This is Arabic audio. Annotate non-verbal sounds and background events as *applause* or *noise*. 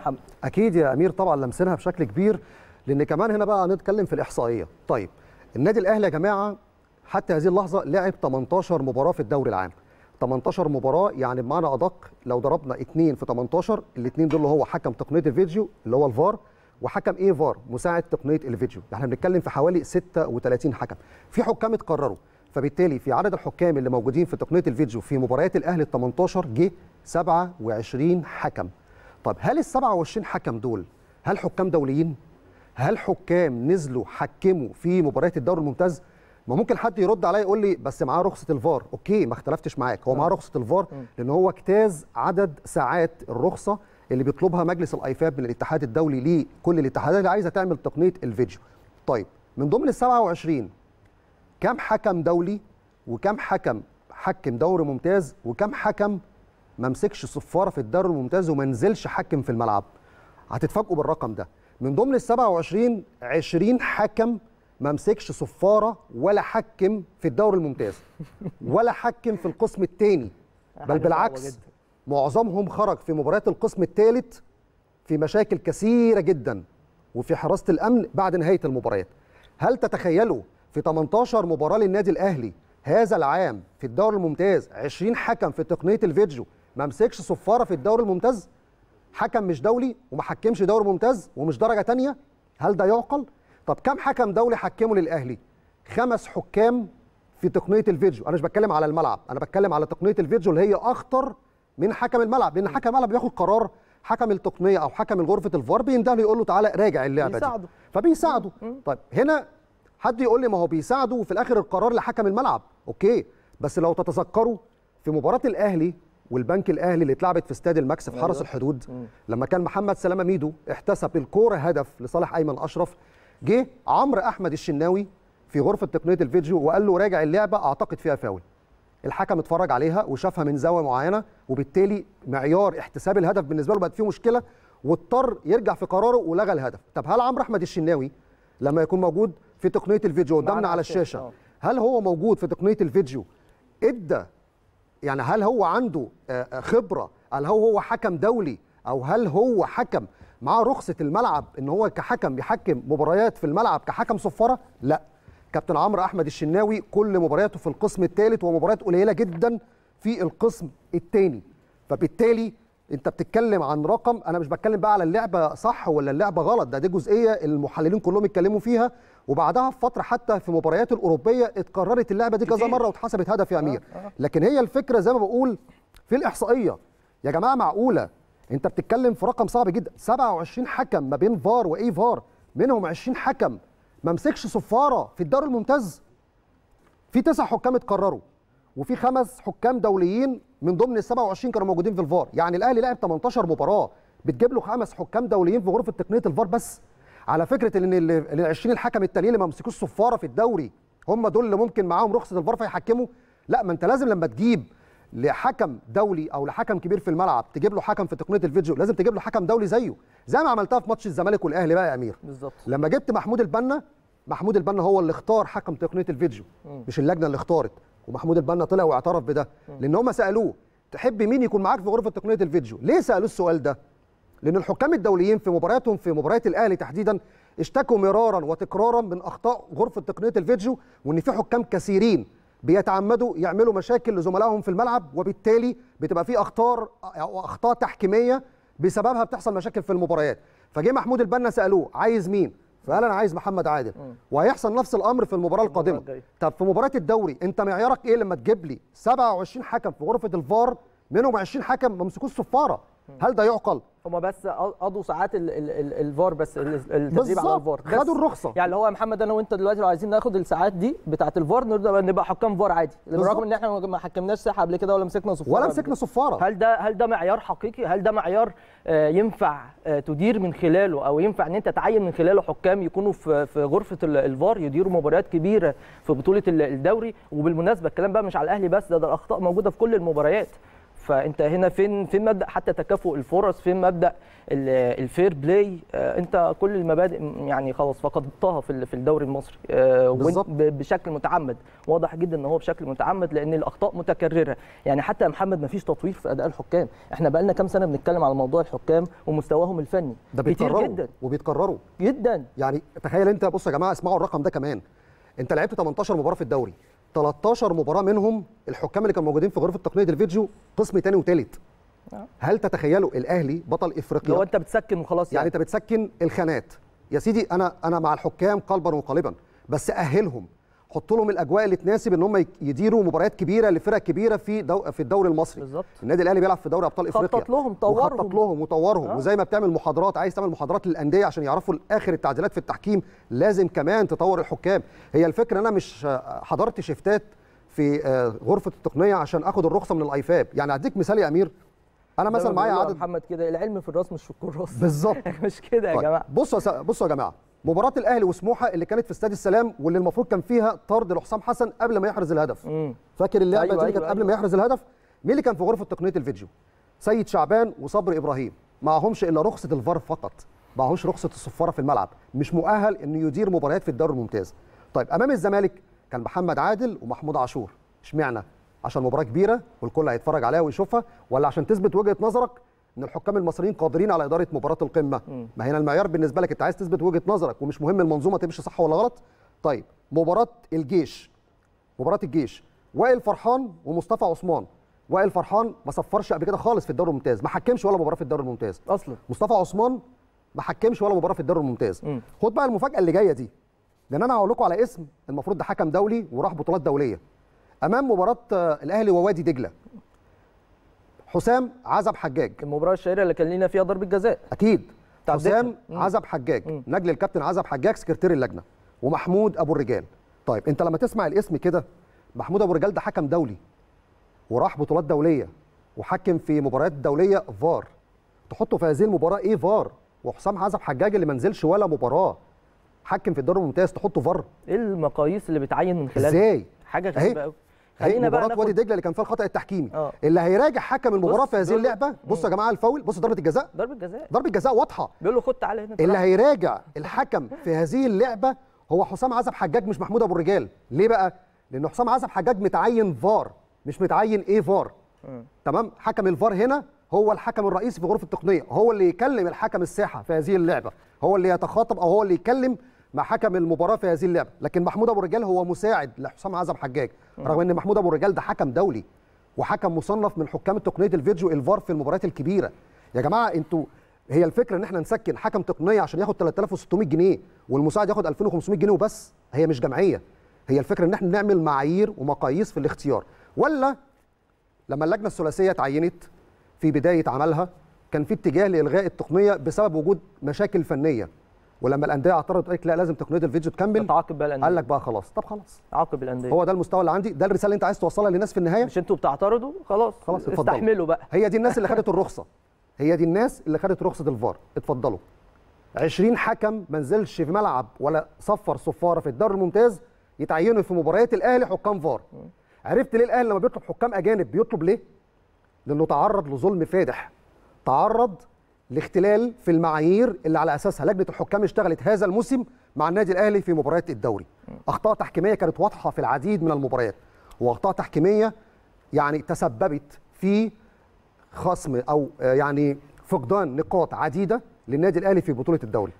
محمد اكيد يا امير طبعا لمسنها بشكل كبير لان كمان هنا بقى هنتكلم في الاحصائيه طيب النادي الاهلي يا جماعه حتى هذه اللحظه لعب 18 مباراه في الدوري العام 18 مباراه يعني بمعنى ادق لو ضربنا 2 في 18 الاثنين دول هو حكم تقنيه الفيديو اللي هو الفار وحكم ايه فار مساعد تقنيه الفيديو يعني احنا بنتكلم في حوالي 36 حكم في حكام اتقرروا فبالتالي في عدد الحكام اللي موجودين في تقنيه الفيديو في مباريات الاهلي ال 18 جه 27 حكم طب هل ال 27 حكم دول هل حكام دوليين؟ هل حكام نزلوا حكموا في مباريات الدوري الممتاز؟ ما ممكن حد يرد عليا يقول لي بس معاه رخصه الفار اوكي ما اختلفتش معاك هو معاه رخصه الفار لان هو اجتاز عدد ساعات الرخصه اللي بيطلبها مجلس الايفاب من الاتحاد الدولي لكل الاتحادات اللي عايزه تعمل تقنيه الفيديو طيب من ضمن ال 27 كم حكم دولي وكم حكم حكم دوري ممتاز وكم حكم ما مسكش صفاره في الدوري الممتاز وما نزلش حكم في الملعب هتتفاجئوا بالرقم ده من ضمن ال 27 20 حكم ما مسكش صفاره ولا حكم في الدوري الممتاز ولا حكم في القسم الثاني بل بالعكس معظمهم خرج في مباريات القسم الثالث في مشاكل كثيره جدا وفي حراسه الامن بعد نهايه المباريات هل تتخيلوا في 18 مباراه للنادي الاهلي هذا العام في الدوري الممتاز 20 حكم في تقنيه الفيديو ما مسكش صفاره في الدوري الممتاز حكم مش دولي وما حكمش دوري ممتاز ومش درجه ثانيه هل ده يعقل طب كم حكم دولي حكموا للاهلي خمس حكام في تقنيه الفيديو انا مش بتكلم على الملعب انا بتكلم على تقنيه الفيديو اللي هي اخطر من حكم الملعب لان حكم الملعب بياخد قرار حكم التقنيه او حكم غرفه الفار بينده له يقول له تعالى راجع اللعبه دي بيساعده. فبيساعده طيب هنا حد يقول لي ما هو بيساعده وفي الاخر القرار لحكم الملعب اوكي بس لو تتذكروا في مباراه الاهلي والبنك الاهلي اللي اتلعبت في استاد الماكس في حرس أيوه. الحدود لما كان محمد سلامه ميدو احتسب الكوره هدف لصالح ايمن اشرف جه عمرو احمد الشناوي في غرفه تقنيه الفيديو وقال له راجع اللعبه اعتقد فيها فاول الحكم اتفرج عليها وشافها من زاويه معينه وبالتالي معيار احتساب الهدف بالنسبه له بقت فيه مشكله واضطر يرجع في قراره ولغى الهدف طب هل عمرو احمد الشناوي لما يكون موجود في تقنيه الفيديو قدامنا على الشاشه آه. هل هو موجود في تقنيه الفيديو ادى يعني هل هو عنده آه، آه، خبره هل هو هو حكم دولي او هل هو حكم معاه رخصه الملعب ان هو كحكم يحكم مباريات في الملعب كحكم صفاره لا كابتن عمرو احمد الشناوي كل مبارياته في القسم الثالث ومباريات قليله جدا في القسم الثاني فبالتالي انت بتتكلم عن رقم انا مش بتكلم بقى على اللعبه صح ولا اللعبه غلط ده دي جزئيه المحللين كلهم اتكلموا فيها وبعدها بفتره حتى في مباريات الاوروبيه اتكررت اللعبه دي كذا مره واتحسبت هدف يا آه، امير آه. لكن هي الفكره زي ما بقول في الاحصائيه يا جماعه معقوله انت بتتكلم في رقم صعب جدا 27 حكم ما بين فار واي فار منهم 20 حكم ما مسكش صفاره في الدوري الممتاز في تسع حكام اتكرروا وفي خمس حكام دوليين من ضمن ال 27 كانوا موجودين في الفار يعني الاهلي لعب 18 مباراه بتجيب له خمس حكام دوليين في غرفه تقنيه الفار بس على فكره ان ال 20 الحكم التانيين اللي ما مسكوش صفاره في الدوري هم دول اللي ممكن معاهم رخصه الفار فيحكموا لا ما انت لازم لما تجيب لحكم دولي او لحكم كبير في الملعب تجيب له حكم في تقنيه الفيديو لازم تجيب له حكم دولي زيه زي ما عملتها في ماتش الزمالك والاهلي بقى يا امير بالظبط لما جبت محمود البنا محمود البنا هو اللي اختار حكم تقنيه الفيديو مش اللجنه اللي اختارت ومحمود البنا طلع واعترف بده لان هم سالوه تحب مين يكون معاك في غرفه تقنيه الفيديو ليه سالوه السؤال ده لان الحكام الدوليين في مبارياتهم في مباريات الاهلي تحديدا اشتكوا مرارا وتكرارا من اخطاء غرفه تقنيه الفيديو وان في حكام كثيرين بيتعمدوا يعملوا مشاكل لزملائهم في الملعب وبالتالي بتبقى في اخطار او اخطاء تحكيميه بسببها بتحصل مشاكل في المباريات فجه محمود البنا سالوه عايز مين فقال انا عايز محمد عادل وهيحصل نفس الامر في المباراه القادمه طب في مباراه الدوري انت معيارك ايه لما تجيب لي 27 حكم في غرفه الفار منهم 20 حكم ممسكوش صفاره هل ده يعقل؟ هما بس قضوا ساعات ال ال ال الفار بس التدريب على الفار بس خدوا الرخصه يعني اللي هو يا محمد انا وانت دلوقتي لو عايزين ناخد الساعات دي بتاعه الفار نبقى نبقى حكام فار عادي بالرغم ان احنا ما حكمناش ساحه قبل كده ولا مسكنا صفاره ولا مسكنا صفاره هل ده هل ده معيار حقيقي هل ده معيار آه، ينفع آه، تدير من خلاله او ينفع ان انت تعين من خلاله حكام يكونوا في في غرفه الفار يديروا مباريات كبيره في بطوله الدوري وبالمناسبه الكلام بقى مش على الاهلي بس ده ده الاخطاء موجوده في كل المباريات فانت هنا فين فين مبدا حتى تكافؤ الفرص فين مبدا الفير بلاي آه، انت كل المبادئ يعني خلاص فقدتها في الدوري المصري آه، بشكل متعمد واضح جدا ان هو بشكل متعمد لان الاخطاء متكرره يعني حتى يا محمد ما فيش تطوير في اداء الحكام احنا بقى لنا كام سنه بنتكلم على موضوع الحكام ومستواهم الفني ده كتير جدا وبيتكرروا جدا يعني تخيل انت بص يا جماعه اسمعوا الرقم ده كمان انت لعبت 18 مباراه في الدوري 13 مباراه منهم الحكام اللي كانوا موجودين في غرفه تقنيه الفيديو قسم ثاني وثالث نعم. هل تتخيلوا الاهلي بطل افريقيا لو انت بتسكن وخلاص يعني, يعني انت بتسكن الخانات يا سيدي انا انا مع الحكام قلبا وقالبا بس اهلهم حط لهم الاجواء اللي تناسب ان هم يديروا مباريات كبيره لفرق كبيره في دو... في الدوري المصري بالظبط النادي الاهلي بيلعب في دوري ابطال افريقيا خطط لهم طورهم خطط لهم وطورهم آه. وزي ما بتعمل محاضرات عايز تعمل محاضرات للانديه عشان يعرفوا اخر التعديلات في التحكيم لازم كمان تطور الحكام هي الفكره انا مش حضرت شفتات في آه، غرفه التقنيه عشان اخد الرخصه من الايفاب يعني اديك مثال يا امير انا مثلا معايا عدد محمد كده العلم في الراس مش في الكراسه بالظبط *laughs* مش كده يا طيب، جماعه بصوا بصوا يا جماعه مباراه الاهلي وسموحه اللي كانت في استاد السلام واللي المفروض كان فيها طرد لحسام حسن قبل ما يحرز الهدف مم. فاكر اللعبه أيوة دي أيوة كانت أيوة قبل ما يحرز الهدف مين اللي كان في غرفه تقنيه الفيديو سيد شعبان وصبر ابراهيم معهمش الا رخصه الفار فقط معهوش رخصه الصفاره في الملعب مش مؤهل انه يدير مباريات في الدوري الممتاز طيب امام الزمالك كان محمد عادل ومحمود عاشور اشمعنى عشان مباراه كبيره والكل هيتفرج عليها ويشوفها ولا عشان تثبت وجهه نظرك ان الحكام المصريين قادرين على اداره مباراه القمه م. ما هنا المعيار بالنسبه لك انت عايز تثبت وجهه نظرك ومش مهم المنظومه تمشي صح ولا غلط طيب مباراه الجيش مباراه الجيش وائل فرحان ومصطفى عثمان وائل فرحان ما صفرش قبل كده خالص في الدوري الممتاز ما حكمش ولا مباراه في الدوري الممتاز اصلا مصطفى عثمان ما حكمش ولا مباراه في الدوري الممتاز م. خد بقى المفاجاه اللي جايه دي لان انا هقول لكم على اسم المفروض ده حكم دولي وراح بطولات دوليه امام مباراه آه، الاهلي ووادي دجله حسام عزب حجاج المباراه الشهيره اللي كان لينا فيها ضربه جزاء اكيد حسام عزب حجاج نجل الكابتن عزب حجاج سكرتير اللجنه ومحمود ابو الرجال طيب انت لما تسمع الاسم كده محمود ابو الرجال ده حكم دولي وراح بطولات دوليه وحكم في مباريات دوليه فار تحطه في هذه المباراه ايه فار وحسام عزب حجاج اللي ما نزلش ولا مباراه حكم في الدوري الممتاز تحطه فار ايه المقاييس اللي بتعين من خلالها ازاي حاجه غريبه قوي هي مباراه وادي دجله اللي كان فيها الخطا التحكيمي أوه. اللي هيراجع حكم المباراه في هذه اللعبه بصوا يا جماعه الفاول بصوا ضربه الجزاء ضربه جزاء ضربه جزاء واضحه بيقول له خد تعالى هنا اللي هيراجع الحكم في هذه اللعبه هو حسام عزب حجاج مش محمود ابو الرجال ليه بقى لان حسام عزب حجاج متعين فار مش متعين ايه فار تمام حكم الفار هنا هو الحكم الرئيسي في غرفه التقنيه هو اللي يكلم الحكم الساحه في هذه اللعبه هو اللي يتخاطب او هو اللي يكلم مع حكم المباراه في هذه اللعبه لكن محمود ابو رجال هو مساعد لحسام عزب حجاج رغم ان محمود ابو رجال ده حكم دولي وحكم مصنف من حكام تقنيه الفيديو الفار في المباريات الكبيره يا جماعه انتوا هي الفكره ان احنا نسكن حكم تقنيه عشان ياخد 3600 جنيه والمساعد ياخد 2500 جنيه وبس هي مش جمعيه هي الفكره ان احنا نعمل معايير ومقاييس في الاختيار ولا لما اللجنه الثلاثيه اتعينت في بدايه عملها كان في اتجاه لالغاء التقنيه بسبب وجود مشاكل فنيه ولما الانديه اعترضت قالت لا لازم تقنيه الفيديو تكمل تعاقب بقى الانديه قال لك بقى خلاص طب خلاص عاقب الانديه هو ده المستوى اللي عندي ده الرساله اللي انت عايز توصلها للناس في النهايه مش انتوا بتعترضوا خلاص خلاص اتفضلوا استحملوا بقى هي دي الناس اللي خدت الرخصه هي دي الناس اللي خدت رخصه الفار اتفضلوا 20 حكم ما نزلش في ملعب ولا صفر صفاره في الدوري الممتاز يتعينوا في مباريات الاهلي حكام فار عرفت ليه الاهلي لما بيطلب حكام اجانب بيطلب ليه لانه تعرض لظلم فادح تعرض الاختلال في المعايير اللي على اساسها لجنه الحكام اشتغلت هذا الموسم مع النادي الاهلي في مباريات الدوري اخطاء تحكيميه كانت واضحه في العديد من المباريات واخطاء تحكيميه يعني تسببت في خصم او آه، يعني فقدان نقاط عديده للنادي الاهلي في بطوله الدوري